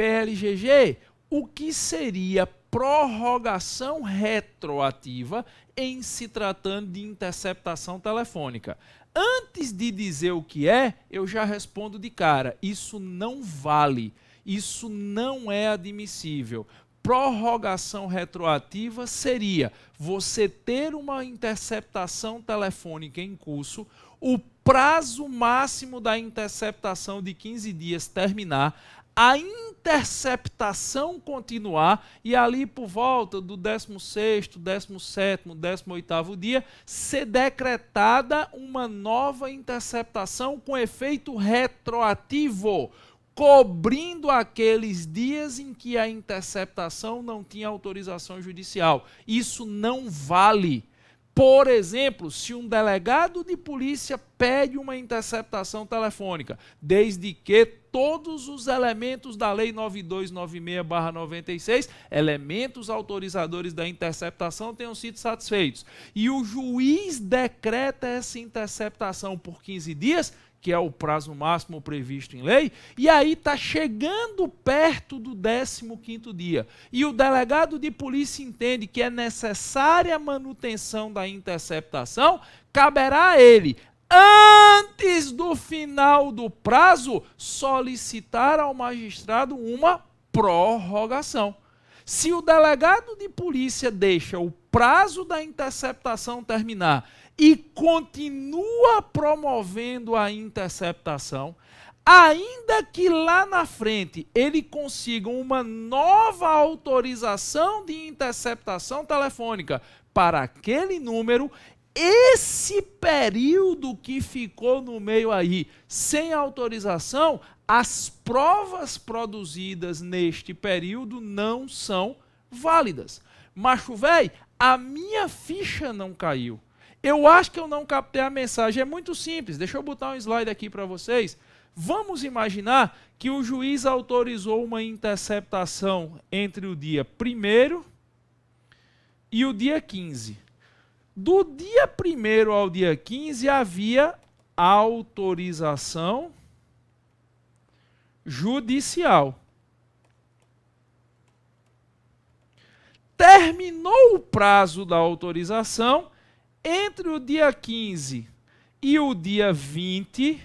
PLGG, o que seria prorrogação retroativa em se tratando de interceptação telefônica. Antes de dizer o que é, eu já respondo de cara: isso não vale, isso não é admissível. Prorrogação retroativa seria você ter uma interceptação telefônica em curso, o prazo máximo da interceptação de 15 dias terminar, a interceptação continuar e ali por volta do 16º, 17º, 18º dia ser decretada uma nova interceptação com efeito retroativo, cobrindo aqueles dias em que a interceptação não tinha autorização judicial. Isso não vale. Por exemplo, se um delegado de polícia pede uma interceptação telefônica, desde que todos os elementos da Lei 9296-96, elementos autorizadores da interceptação, tenham sido satisfeitos. E o juiz decreta essa interceptação por 15 dias, que é o prazo máximo previsto em lei, e aí está chegando perto do 15 dia. E o delegado de polícia entende que é necessária a manutenção da interceptação, caberá a ele antes do final do prazo, solicitar ao magistrado uma prorrogação. Se o delegado de polícia deixa o prazo da interceptação terminar e continua promovendo a interceptação, ainda que lá na frente ele consiga uma nova autorização de interceptação telefônica para aquele número, esse período que ficou no meio aí sem autorização, as provas produzidas neste período não são válidas. Macho velho, a minha ficha não caiu. Eu acho que eu não captei a mensagem. É muito simples. Deixa eu botar um slide aqui para vocês. Vamos imaginar que o juiz autorizou uma interceptação entre o dia 1 e o dia 15. Do dia 1 ao dia 15 havia autorização judicial. Terminou o prazo da autorização entre o dia 15 e o dia 20,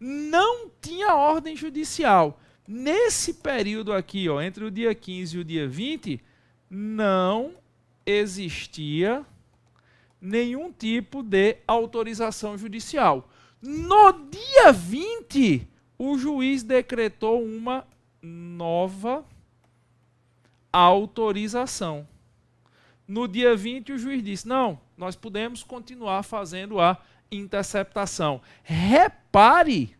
não tinha ordem judicial. Nesse período aqui, ó, entre o dia 15 e o dia 20, não existia nenhum tipo de autorização judicial. No dia 20, o juiz decretou uma nova autorização. No dia 20, o juiz disse: não, nós podemos continuar fazendo a interceptação. Repare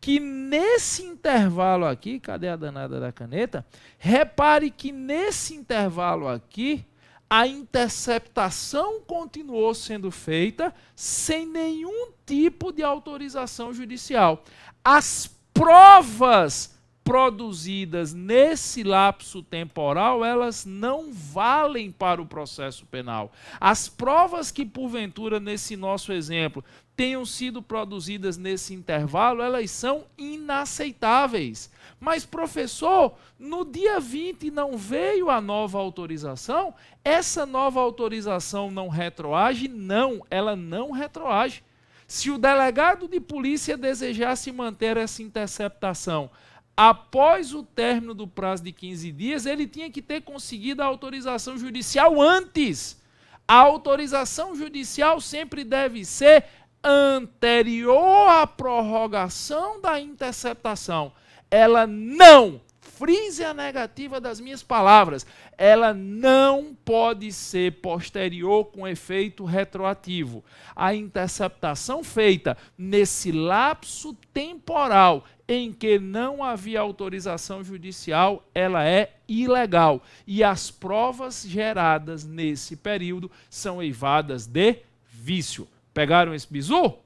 que nesse intervalo aqui, cadê a danada da caneta? Repare que nesse intervalo aqui, a interceptação continuou sendo feita sem nenhum tipo de autorização judicial. As provas produzidas nesse lapso temporal, elas não valem para o processo penal. As provas que, porventura, nesse nosso exemplo, tenham sido produzidas nesse intervalo, elas são inaceitáveis. Mas, professor, no dia 20 não veio a nova autorização? Essa nova autorização não retroage? Não, ela não retroage. Se o delegado de polícia desejasse manter essa interceptação após o término do prazo de 15 dias, ele tinha que ter conseguido a autorização judicial antes. A autorização judicial sempre deve ser anterior à prorrogação da interceptação. Ela não frise a negativa das minhas palavras. Ela não pode ser posterior com efeito retroativo. A interceptação feita nesse lapso temporal em que não havia autorização judicial, ela é ilegal. E as provas geradas nesse período são eivadas de vício. Pegaram esse bizu?